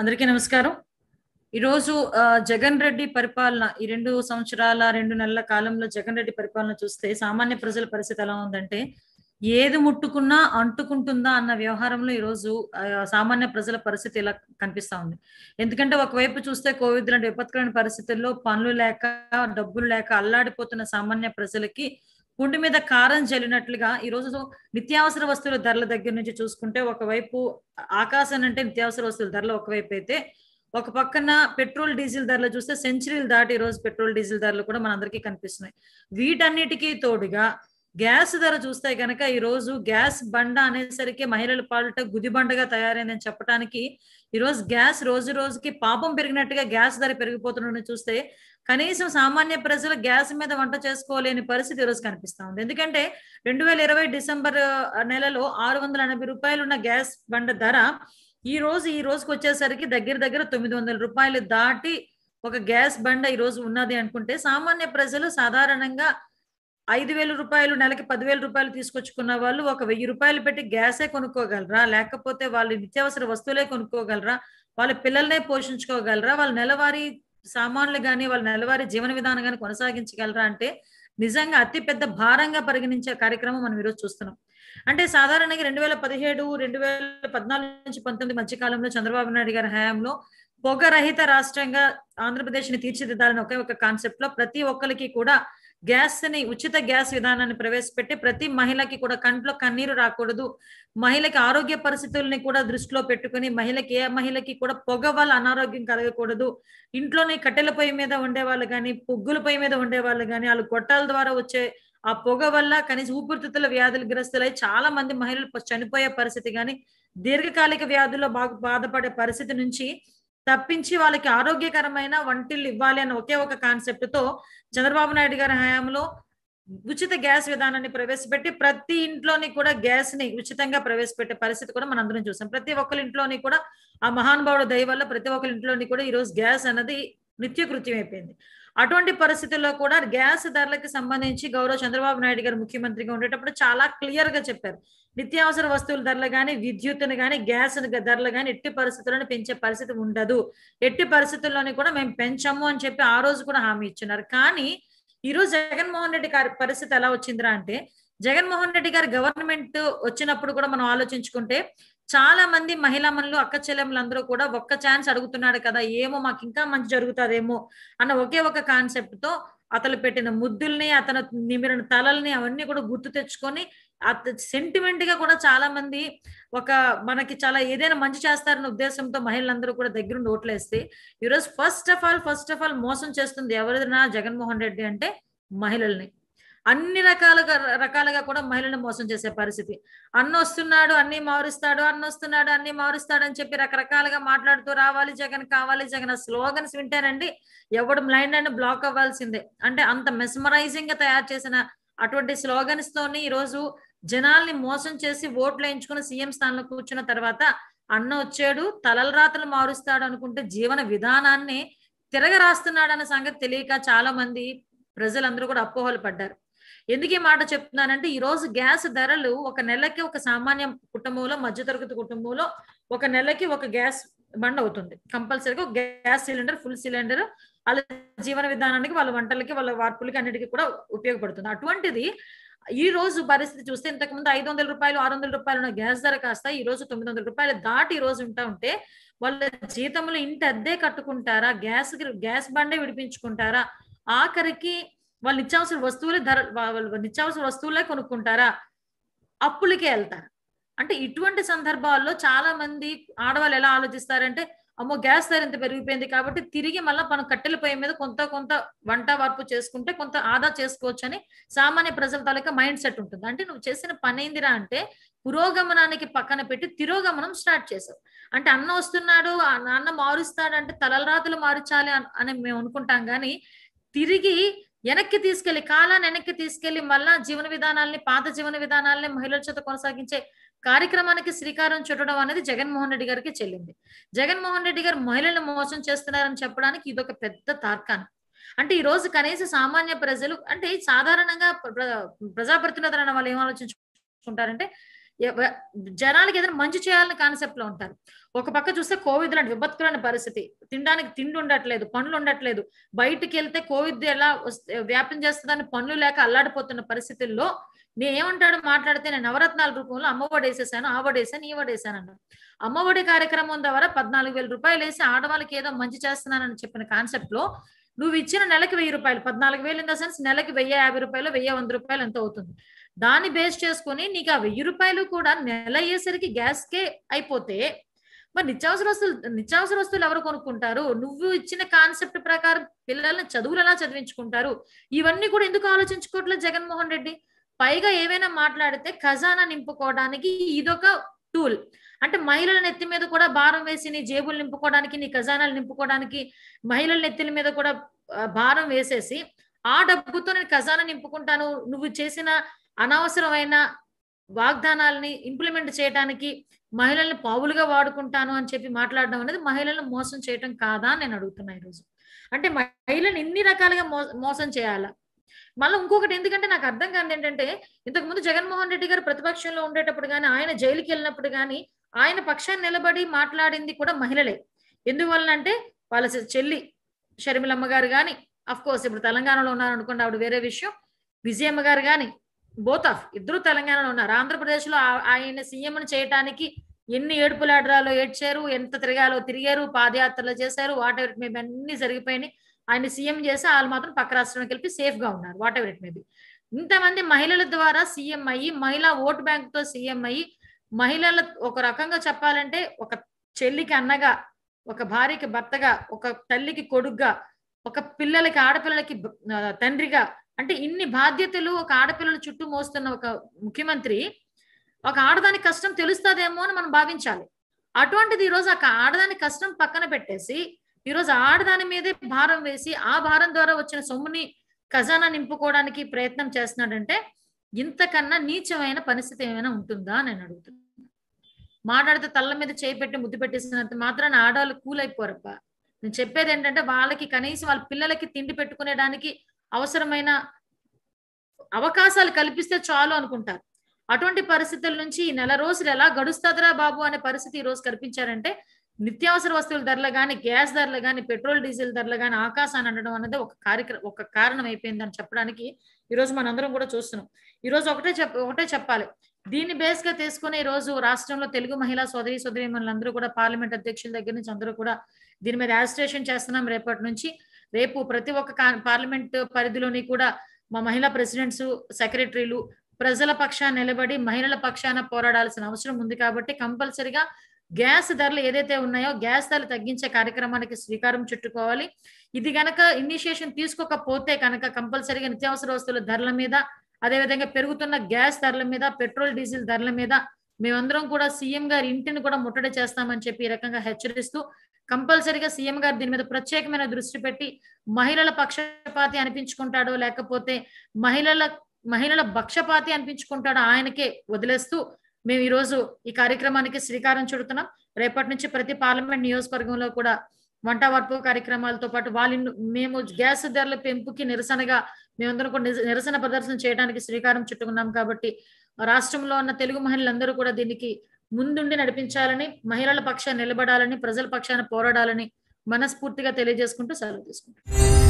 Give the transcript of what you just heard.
అందరికీ నమస్కారం ఈరోజు జగన్ రెడ్డి పరిపాలన ఈ రెండు సంవత్సరాల రెండు నెలల కాలంలో జగన్ రెడ్డి పరిపాలన చూస్తే సామాన్య ప్రజల పరిస్థితి ఎలా ఉందంటే ఏది ముట్టుకున్నా అంటుకుంటుందా అన్న వ్యవహారంలో ఈరోజు సామాన్య ప్రజల పరిస్థితి ఇలా కనిపిస్తా ఉంది ఎందుకంటే ఒకవైపు చూస్తే కోవిడ్ లాంటి విపత్కరమైన పరిస్థితుల్లో పనులు లేక డబ్బులు లేక అల్లాడిపోతున్న సామాన్య ప్రజలకి గుండె మీద కారం చల్లినట్లుగా ఈరోజు నిత్యావసర వస్తువుల ధరల దగ్గర నుంచి చూసుకుంటే ఒకవైపు ఆకాశం అంటే నిత్యావసర వస్తువుల ధరలు ఒకవైపు అయితే ఒక పక్కన పెట్రోల్ డీజిల్ ధరలు చూస్తే సెంచరీలు దాటి ఈరోజు పెట్రోల్ డీజిల్ ధరలు కూడా మనందరికీ కనిపిస్తున్నాయి వీటన్నిటికీ తోడుగా గ్యాస్ ధర చూస్తే కనుక ఈరోజు గ్యాస్ బండ అనేసరికి మహిళల పాలిట గుదిబండగా తయారైందని చెప్పడానికి ఈరోజు గ్యాస్ రోజు రోజుకి పాపం పెరిగినట్టుగా గ్యాస్ ధర పెరిగిపోతుందని చూస్తే కనీసం సామాన్య ప్రజలు గ్యాస్ మీద వంట చేసుకోలేని పరిస్థితి ఈరోజు కనిపిస్తా ఉంది ఎందుకంటే రెండు వేల ఇరవై డిసెంబర్ నెలలో ఆరు వందల ఎనభై రూపాయలు ఉన్న గ్యాస్ బండ ధర ఈ రోజు ఈ రోజుకి వచ్చేసరికి దగ్గర దగ్గర తొమ్మిది వందల రూపాయలు దాటి ఒక గ్యాస్ బండ ఈ రోజు ఉన్నది అనుకుంటే సామాన్య ప్రజలు సాధారణంగా ఐదు వేల రూపాయలు నెలకి పదివేల రూపాయలు తీసుకొచ్చుకున్న వాళ్ళు ఒక వెయ్యి రూపాయలు పెట్టి గ్యాసే కొనుక్కోగలరా లేకపోతే వాళ్ళు నిత్యావసర వస్తువులే కొనుక్కోగలరా వాళ్ళ పిల్లల్నే పోషించుకోగలరా వాళ్ళ నెలవారీ సామాన్లు కానీ వాళ్ళ నెలవారీ జీవన విధానం కానీ కొనసాగించగలరా అంటే నిజంగా అతిపెద్ద భారంగా పరిగణించే కార్యక్రమం మనం ఈరోజు చూస్తున్నాం అంటే సాధారణంగా రెండు వేల పదిహేడు రెండు వేల పద్నాలుగు నుంచి పంతొమ్మిది కాలంలో చంద్రబాబు నాయుడు గారి హయాంలో పొగరహిత రాష్ట్రంగా ఆంధ్రప్రదేశ్ ని తీర్చిదిద్దాలని ఒకే ఒక కాన్సెప్ట్ లో ప్రతి ఒక్కరికి కూడా గ్యాస్ ని ఉచిత గ్యాస్ విధానాన్ని ప్రవేశపెట్టి ప్రతి మహిళకి కూడా కంట్లో కన్నీరు రాకూడదు మహిళకి ఆరోగ్య పరిస్థితుల్ని కూడా దృష్టిలో పెట్టుకుని మహిళకి ఏ మహిళకి కూడా పొగ వల్ల అనారోగ్యం కలగకూడదు ఇంట్లోనే కట్టెల పొయ్యి మీద ఉండే వాళ్ళు కానీ పొగ్గుల పొయ్యి మీద ఉండే వాళ్ళు కానీ వాళ్ళు గొట్టాల ద్వారా వచ్చే ఆ పొగ వల్ల కనీస ఊపిరితిత్తుల వ్యాధులు గ్రస్తులై చాలా మంది మహిళలు చనిపోయే పరిస్థితి కానీ దీర్ఘకాలిక వ్యాధుల్లో బాగా బాధపడే పరిస్థితి నుంచి తప్పించి వాళ్ళకి ఆరోగ్యకరమైన వంటిల్లు ఇవ్వాలి అనే ఒకే ఒక కాన్సెప్ట్ తో చంద్రబాబు నాయుడు గారి హయాంలో ఉచిత గ్యాస్ విధానాన్ని ప్రవేశపెట్టి ప్రతి ఇంట్లోని కూడా గ్యాస్ ని ఉచితంగా ప్రవేశపెట్టే పరిస్థితి కూడా మనందరం చూసాం ప్రతి ఒక్కరి ఇంట్లోని కూడా ఆ మహానుభావుడు దయ వల్ల ప్రతి ఒక్కరి ఇంట్లోని కూడా ఈ రోజు గ్యాస్ అన్నది నిత్యకృత్యం అయిపోయింది అటువంటి పరిస్థితుల్లో కూడా గ్యాస్ ధరలకు సంబంధించి గౌరవ చంద్రబాబు నాయుడు గారు ముఖ్యమంత్రిగా ఉండేటప్పుడు చాలా క్లియర్ గా చెప్పారు నిత్యావసర వస్తువుల ధరలు కానీ విద్యుత్ను గాని గ్యాస్ ధరలు కానీ ఎట్టి పరిస్థితుల్లోనూ పెంచే పరిస్థితి ఉండదు ఎట్టి పరిస్థితుల్లోని కూడా మేము పెంచము అని చెప్పి ఆ రోజు కూడా హామీ ఇచ్చినారు కానీ ఈ రోజు జగన్మోహన్ రెడ్డి పరిస్థితి ఎలా వచ్చిందిరా అంటే జగన్మోహన్ రెడ్డి గారు గవర్నమెంట్ వచ్చినప్పుడు కూడా మనం ఆలోచించుకుంటే చాలా మంది మహిళా మనులు అక్క అందరూ కూడా ఒక్క ఛాన్స్ అడుగుతున్నాడు కదా ఏమో మాకు ఇంకా మంచి జరుగుతుందేమో అన్న ఒకే ఒక కాన్సెప్ట్ తో అతను పెట్టిన ముద్దుల్ని అతను నిమిరిన తలల్ని అవన్నీ కూడా గుర్తు తెచ్చుకొని సెంటిమెంట్ గా కూడా చాలా మంది ఒక మనకి చాలా ఏదైనా మంచి చేస్తారన్న ఉద్దేశంతో మహిళలందరూ కూడా దగ్గరుండి ఓట్లేస్తే ఈరోజు first of all first of all మోసం చేస్తుంది ఎవరైనా జగన్మోహన్ రెడ్డి అంటే మహిళల్ని అన్ని రకాలుగా రకాలుగా కూడా మహిళను మోసం చేసే పరిస్థితి అన్న వస్తున్నాడు అన్ని మారుస్తాడు అన్న వస్తున్నాడు అన్ని మారుస్తాడు అని చెప్పి రకరకాలుగా మాట్లాడుతూ రావాలి జగన్ కావాలి జగన్ స్లోగన్స్ వింటేనండి ఎవడు బ్లైండ్ అండ్ బ్లాక్ అవ్వాల్సిందే అంటే అంత మెస్మరైజింగ్ గా తయారు చేసిన అటువంటి స్లోగన్స్ తోని ఈరోజు జనాల్ని మోసం చేసి ఓట్లు వేయించుకుని సీఎం స్థానంలో కూర్చున్న తర్వాత అన్న వచ్చాడు తలల రాతలు మారుస్తాడు అనుకుంటే జీవన విధానాన్ని తిరగరాస్తున్నాడు అన్న సంగతి తెలియక చాలా మంది ప్రజలందరూ కూడా అపోహలు పడ్డారు ఎందుకు ఈ మాట చెప్తున్నానంటే ఈ రోజు గ్యాస్ ధరలు ఒక నెలకి ఒక సామాన్య కుటుంబంలో మధ్యతరగతి కుటుంబంలో ఒక నెలకి ఒక గ్యాస్ బండ్ అవుతుంది కంపల్సరీగా గ్యాస్ సిలిండర్ ఫుల్ సిలిండర్ వాళ్ళ జీవన విధానానికి వాళ్ళ వంటలకి వాళ్ళ వార్పులకి అన్నిటికీ కూడా ఉపయోగపడుతుంది అటువంటిది ఈ రోజు పరిస్థితి చూస్తే ఇంతకుముందు ఐదు వందల రూపాయలు ఆరు వందల రూపాయలు ఉన్న గ్యాస్ ధర కాస్త ఈ రోజు తొమ్మిది వందల రూపాయలు దాటి ఈ రోజు ఉంటా ఉంటే వాళ్ళ జీతంలో ఇంటి అద్దే కట్టుకుంటారా గ్యాస్ గ్యాస్ బండే విడిపించుకుంటారా ఆఖరికి వాళ్ళు నిత్యావసర వస్తువులే ధర వాళ్ళు నిత్యావసర వస్తువులే కొనుక్కుంటారా అప్పులకే వెళ్తారు అంటే ఇటువంటి సందర్భాల్లో చాలా మంది ఆడవాళ్ళు ఎలా ఆలోచిస్తారంటే అమ్మో గ్యాస్ ధర ఇంత పెరిగిపోయింది కాబట్టి తిరిగి మళ్ళీ మనం కట్టెల పొయ్యి మీద కొంత కొంత వంట వార్పు చేసుకుంటే కొంత ఆదా చేసుకోవచ్చు అని సామాన్య ప్రజల తాలూకా మైండ్ సెట్ ఉంటుంది అంటే నువ్వు చేసిన పని ఏందిరా అంటే పురోగమనానికి పక్కన పెట్టి తిరోగమనం స్టార్ట్ చేసావు అంటే అన్న వస్తున్నాడు అన్న మారుస్తాడు అంటే తలరాతులు మార్చాలి అని మేము అనుకుంటాం కానీ తిరిగి వెనక్కి తీసుకెళ్లి కాలాన్ని వెనక్కి తీసుకెళ్లి మళ్ళా జీవన విధానాల్ని పాత జీవన విధానాల్ని మహిళల చేత కొనసాగించే కార్యక్రమానికి శ్రీకారం చుట్టడం అనేది జగన్మోహన్ రెడ్డి గారికి చెల్లింది జగన్మోహన్ రెడ్డి గారు మహిళలను మోసం చేస్తున్నారని చెప్పడానికి ఇదొక పెద్ద తార్కాన్ని అంటే ఈ రోజు కనీస సామాన్య ప్రజలు అంటే సాధారణంగా ప్రజాప్రతినిధులు అన్న వాళ్ళు ఏం ఆలోచించుకుంటారంటే జనాలకి ఏదైనా మంచి చేయాలని కాన్సెప్ట్ లో ఉంటారు ఒక పక్క చూస్తే కోవిడ్ లాంటి విపత్కరమైన పరిస్థితి తినడానికి తిండి ఉండట్లేదు పనులు ఉండట్లేదు బయటికి వెళ్తే కోవిడ్ ఎలా వ్యాపించేస్తుందని పనులు లేక అల్లాడిపోతున్న పరిస్థితుల్లో నేను ఏమంటాడు మాట్లాడితే నేను నవరత్నాల రూపంలో అమ్మఒడి వేసేసాను ఆవడేసాను ఈవడేసాను అన్నాడు అమ్మఒడి కార్యక్రమం ద్వారా పద్నాలుగు వేల రూపాయలు వేసి ఆడవాళ్ళకి ఏదో మంచి చేస్తున్నానని చెప్పిన కాన్సెప్ట్ లో నువ్వు ఇచ్చిన నెలకి వెయ్యి రూపాయలు పద్నాలుగు వేలు ఇన్ ద సెన్స్ నెలకి వెయ్యి యాభై రూపాయలు వెయ్యి వంద రూపాయలు ఎంత అవుతుంది దాన్ని బేస్ చేసుకొని నీకు ఆ వెయ్యి రూపాయలు కూడా నెల అయ్యేసరికి గ్యాస్కే అయిపోతే మరి నిత్యావసర వస్తువులు నిత్యావసర వస్తువులు ఎవరు కొనుక్కుంటారు నువ్వు ఇచ్చిన కాన్సెప్ట్ ప్రకారం పిల్లల్ని చదువులు ఎలా చదివించుకుంటారు ఇవన్నీ కూడా ఎందుకు ఆలోచించుకోవట్లేదు జగన్మోహన్ రెడ్డి పైగా ఏవైనా మాట్లాడితే ఖజానా నింపుకోవడానికి ఇదొక టూల్ అంటే మహిళల నెత్తి మీద కూడా భారం వేసి నీ జేబులు నింపుకోవడానికి నీ ఖజానాలు నింపుకోవడానికి మహిళల నెత్తిల మీద కూడా భారం వేసేసి ఆ డబ్బుతో నేను ఖజానా నింపుకుంటాను నువ్వు చేసిన అనవసరమైన వాగ్దానాలని ఇంప్లిమెంట్ చేయడానికి మహిళల్ని పావులుగా వాడుకుంటాను అని చెప్పి మాట్లాడడం అనేది మహిళలను మోసం చేయడం కాదా అని నేను అడుగుతున్నా ఈరోజు అంటే మహిళను ఇన్ని రకాలుగా మోసం చేయాలా మళ్ళీ ఇంకొకటి ఎందుకంటే నాకు అర్థం కాదు ఏంటంటే ఇంతకు ముందు జగన్మోహన్ రెడ్డి గారు ప్రతిపక్షంలో ఉండేటప్పుడు కానీ ఆయన జైలుకి వెళ్ళినప్పుడు కానీ ఆయన పక్షాన్ని నిలబడి మాట్లాడింది కూడా మహిళలే ఎందువలన అంటే వాళ్ళ చెల్లి షర్మిలమ్మ గారు కానీ అఫ్ కోర్స్ ఇప్పుడు తెలంగాణలో ఉన్నారు అనుకోండి ఆవిడ వేరే విషయం విజయమ్మ గారు కానీ బోత్ ఆఫ్ ఇద్దరు తెలంగాణలో ఉన్నారు ఆంధ్రప్రదేశ్లో ఆయన సీఎంను చేయటానికి ఎన్ని ఏడుపులాడరాలో ఏడ్చారు ఎంత తిరగాలో తిరిగారు పాదయాత్రలు చేశారు వాటి మేము అన్ని జరిగిపోయినాయి ఆయన సీఎం చేసి వాళ్ళు మాత్రం పక్క రాష్ట్రానికి వెళ్ళి గా ఉన్నారు whatever it may be ఇంతమంది మహిళల ద్వారా సీఎం అయ్యి మహిళా ఓటు తో సీఎం అయ్యి మహిళల ఒక రకంగా చెప్పాలంటే ఒక చెల్లికి అన్నగా ఒక భార్యకి భర్తగా ఒక తల్లికి కొడుగ్గా ఒక పిల్లలకి ఆడపిల్లలకి తండ్రిగా అంటే ఇన్ని బాధ్యతలు ఒక ఆడపిల్లల చుట్టూ మోస్తున్న ఒక ముఖ్యమంత్రి ఒక ఆడదాని కష్టం తెలుస్తుందేమో అని మనం భావించాలి అటువంటిది ఈరోజు ఒక ఆడదాని కష్టం పక్కన పెట్టేసి ఈరోజు ఆడదాని మీదే భారం వేసి ఆ భారం ద్వారా వచ్చిన సొమ్ముని ఖజానా నింపుకోవడానికి ప్రయత్నం చేస్తున్నాడంటే ఇంతకన్నా నీచమైన పరిస్థితి ఏమైనా ఉంటుందా అని నేను అడుగుతున్నాను మాట్లాడితే తల్ల మీద చేయి పెట్టి ముద్దు పెట్టేసినంత మాత్రాన్ని ఆడవాళ్ళు కూలైపోరప్ప నేను చెప్పేది ఏంటంటే వాళ్ళకి కనీసం వాళ్ళ పిల్లలకి తిండి పెట్టుకునేడానికి అవసరమైన అవకాశాలు కల్పిస్తే చాలు అనుకుంటారు అటువంటి పరిస్థితుల నుంచి ఈ నెల రోజులు ఎలా గడుస్తుందిరా బాబు అనే పరిస్థితి ఈ రోజు కల్పించారంటే నిత్యావసర వస్తువుల ధరలు కానీ గ్యాస్ ధరలు కానీ పెట్రోల్ డీజిల్ ధరలు కానీ ఆకాశాన్ని అనడం అనేది ఒక కార్యక్రమ ఒక కారణం అయిపోయిందని చెప్పడానికి ఈరోజు మనందరం కూడా చూస్తున్నాం ఈరోజు ఒకటే చెప్ ఒకటే చెప్పాలి దీన్ని బేస్ గా తీసుకుని ఈరోజు రాష్ట్రంలో తెలుగు మహిళా సోదరి సోదరి మనందరూ కూడా పార్లమెంట్ అధ్యక్షుల దగ్గర నుంచి అందరూ కూడా దీని మీద యాజిస్ట్రేషన్ చేస్తున్నాం రేపటి నుంచి రేపు ప్రతి ఒక్క పార్లమెంట్ పరిధిలోని కూడా మా మహిళా ప్రెసిడెంట్స్ సెక్రటరీలు ప్రజల పక్షాన్ని నిలబడి మహిళల పక్షాన పోరాడాల్సిన అవసరం ఉంది కాబట్టి కంపల్సరిగా గ్యాస్ ధరలు ఏదైతే ఉన్నాయో గ్యాస్ ధరలు తగ్గించే కార్యక్రమానికి శ్రీకారం చుట్టుకోవాలి ఇది గనక ఇనిషియేషన్ తీసుకోకపోతే కనుక కంపల్సరీగా నిత్యావసర వస్తువుల ధరల మీద అదేవిధంగా పెరుగుతున్న గ్యాస్ ధరల మీద పెట్రోల్ డీజిల్ ధరల మీద మేమందరం కూడా సీఎం గారి ఇంటిని కూడా ముట్టడి చేస్తామని చెప్పి ఈ రకంగా హెచ్చరిస్తూ కంపల్సరీగా సీఎం గారు దీని మీద ప్రత్యేకమైన దృష్టి పెట్టి మహిళల పక్షపాతి అనిపించుకుంటాడో లేకపోతే మహిళల మహిళల పక్షపాతి అనిపించుకుంటాడో ఆయనకే వదిలేస్తూ మేము ఈరోజు ఈ కార్యక్రమానికి శ్రీకారం చుడుతున్నాం రేపటి నుంచి ప్రతి పార్లమెంట్ నియోజకవర్గంలో కూడా వంట వర్పు కార్యక్రమాలతో పాటు వాళ్ళు మేము గ్యాస్ ధరల పెంపుకి నిరసనగా మేమందరం కూడా నిరసన ప్రదర్శన చేయడానికి శ్రీకారం చుట్టుకున్నాం కాబట్టి రాష్ట్రంలో ఉన్న తెలుగు మహిళలందరూ కూడా దీనికి ముందుండి నడిపించాలని మహిళల పక్షాన్ని నిలబడాలని ప్రజల పక్షాన్ని పోరాడాలని మనస్ఫూర్తిగా తెలియజేసుకుంటూ సెలవు తీసుకుంటాం